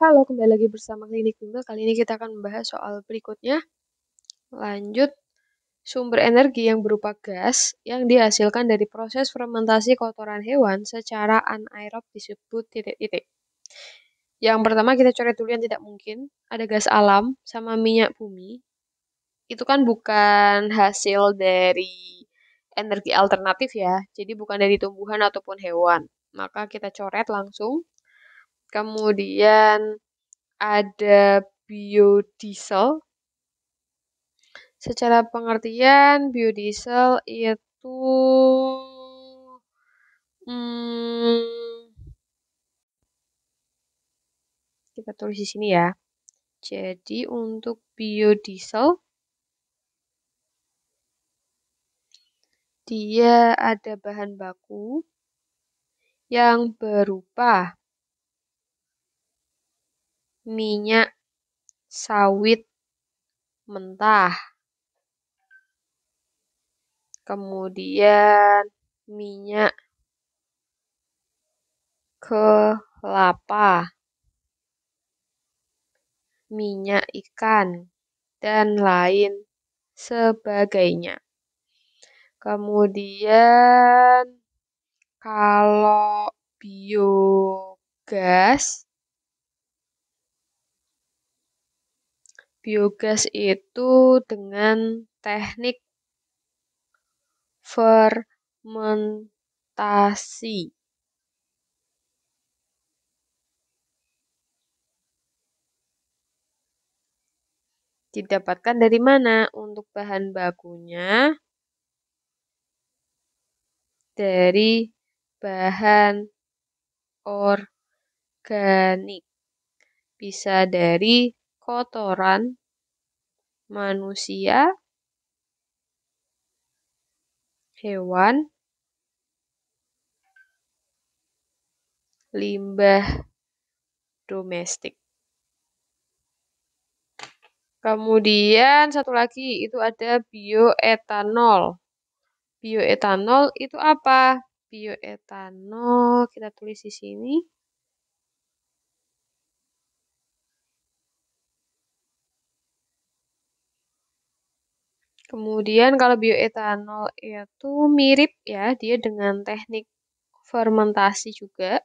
Halo, kembali lagi bersama Klinik Bimbel. Kali ini kita akan membahas soal berikutnya. Lanjut, sumber energi yang berupa gas yang dihasilkan dari proses fermentasi kotoran hewan secara anaerob disebut titik-titik. Yang pertama kita coret dulu yang tidak mungkin. Ada gas alam sama minyak bumi. Itu kan bukan hasil dari energi alternatif ya. Jadi bukan dari tumbuhan ataupun hewan. Maka kita coret langsung kemudian ada biodiesel. Secara pengertian, biodiesel itu hmm, kita tulis di sini ya. Jadi untuk biodiesel dia ada bahan baku yang berupa minyak sawit mentah. Kemudian minyak kelapa, minyak ikan, dan lain sebagainya. Kemudian kalau biogas biogas itu dengan teknik fermentasi. Didapatkan dari mana? Untuk bahan bakunya dari bahan organik. Bisa dari kotoran manusia, hewan, limbah domestik. Kemudian satu lagi itu ada bioetanol. Bioetanol itu apa? Bioetanol kita tulis di sini. Kemudian kalau bioetanol itu mirip ya dia dengan teknik fermentasi juga.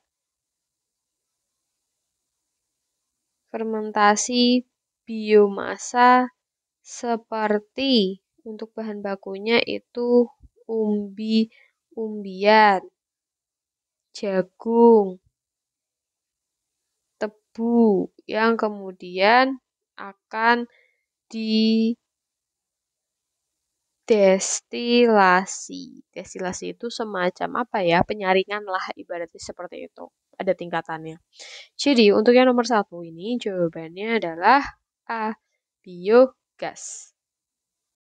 Fermentasi biomasa seperti untuk bahan bakunya itu umbi umbian, jagung, tebu yang kemudian akan di destilasi. Destilasi itu semacam apa ya? Penyaringan lah ibaratnya seperti itu. Ada tingkatannya. Jadi untuk yang nomor satu ini jawabannya adalah A. Biogas.